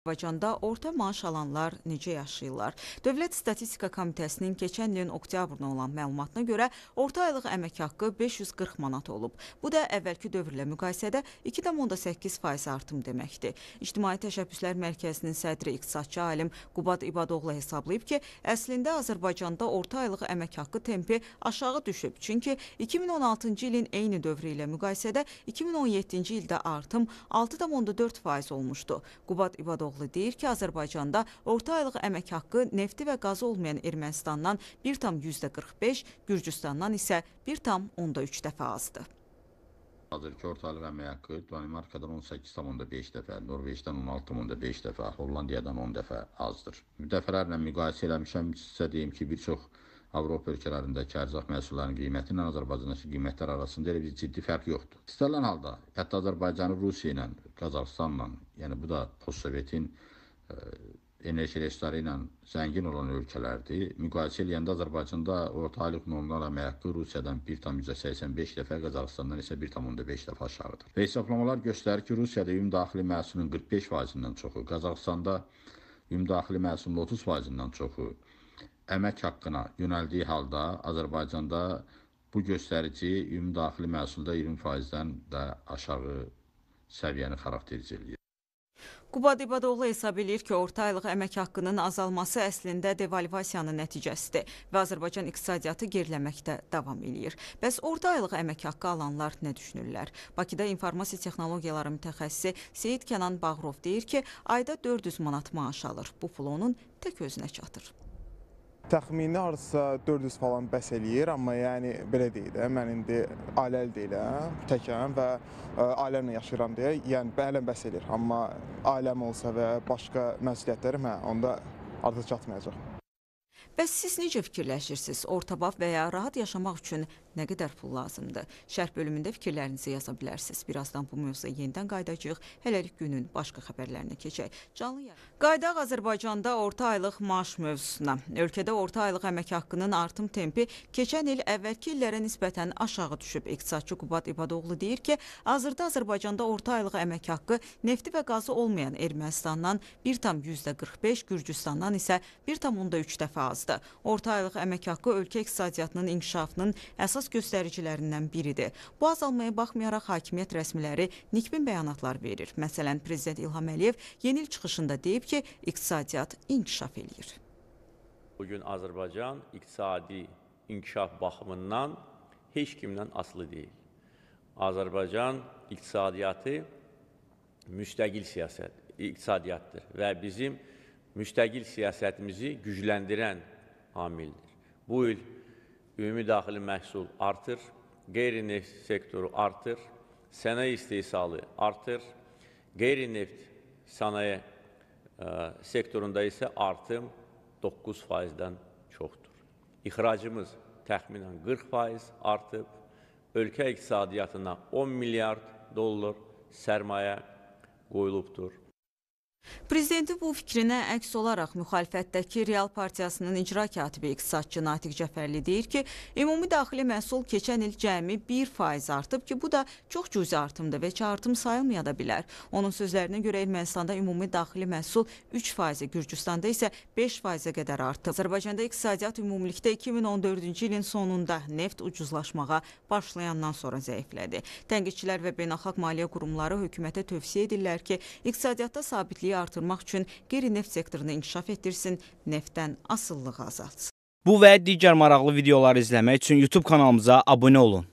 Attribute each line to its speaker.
Speaker 1: Azərbaycanda orta maaş alanlar necə yaşayırlar? Dövlət Statistika Komitəsinin keçən ilin oktyabrına olan məlumatına görə orta aylıq əmək haqqı 540 manat olub. Bu da əvvəlki dövrlə müqayisədə 2,8% artım deməkdir. İctimai Təşəbbüslər Mərkəzinin sədri iqtisadçı alim Qubad İbadoğlu hesablayıb ki, əslində Azərbaycanda orta aylıq əmək haqqı tempi aşağı düşüb. Çünki 2016-cı ilin eyni dövrü ilə müqayisədə 2017-ci ildə artım 6,4% olmuşdu. Qubad İbadoğlu Həsənoğlu deyir ki, Azərbaycanda orta aylıq əmək haqqı nefti və qazı olmayan Ermənistandan 1,45, Gürcüstandan isə 1,3 dəfə azdır.
Speaker 2: Hazırki ortalıq əmək haqqı Danimarkadan 18,5 dəfə, Norveçdən 16,5 dəfə, Hollandiyadan 10 dəfə azdır. Müddəfələrlə müqayisə eləmişəm, sizə deyim ki, bir çox Avropa ölkələrindəki ərzaq məhsullarının qiyməti ilə Azərbaycandakı qiymətlər arasında elə bir ciddi fərq yoxdur. İstənilən halda hətta Azərbaycanı Rusiya ilə, Qazaxstanla, yəni bu da postsovetin e, enerji resursları ilə zəngin olan ölkələrdir. Müqayisə edəndə Azərbaycanda ortalıq normlara məhəqqi Rusiyadan 1,85 dəfə, Qazaxıstandan isə 1,5 dəfə aşağıdır. Və hesablamalar göstərir ki, Rusiyada ümumdaxili məhsulun 45%-dən çoxu, Qazaxıstanda ümumdaxili məhsulun 30%-dən çoxu, əmək haqqına yönəldiyi halda Azərbaycanda bu göstərici ümumdaxili məhsulda 20%-dən də aşağı səviyyəni xarakterizə eləyir.
Speaker 1: Quba Dibadoğlu hesab edir ki, orta aylıq əmək haqqının azalması əslində devalvasiyanın nəticəsidir və Azərbaycan iqtisadiyyatı geriləməkdə davam edir. Bəs orta aylıq əmək haqqı alanlar nə düşünürlər? Bakıda informasiya texnologiyaları mütəxəssisi Seyid Kənan Bağrov deyir ki, ayda 400 manat maaş alır. Bu pul onun tək özünə çatır. Təxmini hardasa 400 falan bəs eləyir, amma yəni belə deyək də, mən indi ailəli deyiləm, təkəm və e, ailəmlə yaşayıram deyə, yəni bələm bəs eləyir. Amma ailəm olsa və başqa məsuliyyətlərim, hə, onda artıq çatmayacaq. Bəs siz necə fikirləşirsiniz? Ortabaf və ya rahat yaşamaq üçün nə qədər pul lazımdır? Şərh bölümündə fikirlərinizi yaza bilərsiniz. Birazdan bu mövzuya yenidən qayıdacağıq. Hələlik günün başqa xəbərlərinə keçək. Canlı yayım. Qaydaq Azərbaycanda orta aylıq maaş mövzusuna. Ölkədə orta aylıq əmək haqqının artım tempi keçən il əvvəlki illərə nisbətən aşağı düşüb. İqtisadçı Qubat İbadoğlu deyir ki, hazırda Azərbaycanda orta aylıq əmək haqqı nefti və qazı olmayan Ermənistandan 1,45, Gürcüstandan isə 1,3 dəfə azdır. Orta aylıq əmək haqqı ölkə iqtisadiyyatının inkişafının əsas göstəricilərindən biridir. Bu azalmaya baxmayaraq hakimiyyət rəsmiləri nikbin bəyanatlar verir. Məsələn, Prezident İlham Əliyev yeni il çıxışında deyib ki, iqtisadiyyat inkişaf eləyir.
Speaker 3: Bugün Azərbaycan iqtisadi inkişaf baxımından heç kimdən asılı deyil. Azərbaycan iqtisadiyyatı müstəqil siyasət, iqtisadiyyatdır və bizim iqtisadiyyatımız müstəqil siyasətimizi gücləndirən amildir. Bu il ümumi daxili məhsul artır, qeyri-neft sektoru artır, sənaye istehsalı artır, qeyri-neft sənaye ə, e, sektorunda isə artım 9%-dən çoxdur. İxracımız təxminən 40% artıb, ölkə iqtisadiyyatına 10 milyard dollar sərmayə qoyulubdur.
Speaker 1: Prezidentin bu fikrinə əks olaraq müxalifətdəki Real Partiyasının icra katibi iqtisadçı Natiq Cəfərli deyir ki, ümumi daxili məhsul keçən il cəmi 1% artıb ki, bu da çox cüzi artımdır və heç artım sayılmaya da bilər. Onun sözlərinə görə Ermənistanda ümumi daxili məhsul 3%-ə, Gürcüstanda isə 5%-ə qədər artıb. Azərbaycanda iqtisadiyyat ümumilikdə 2014-cü ilin sonunda neft ucuzlaşmağa başlayandan sonra zəiflədi. Tənqidçilər və beynəlxalq maliyyə qurumları hökumətə tövsiyə edirlər ki, iqtisadiyyatda sabitliyi təhlükəsizliyi artırmaq üçün qeyri-neft sektorunu inkişaf etdirsin, neftdən asılılığı azaltsın. Bu və digər maraqlı videoları izləmək üçün YouTube kanalımıza abunə olun.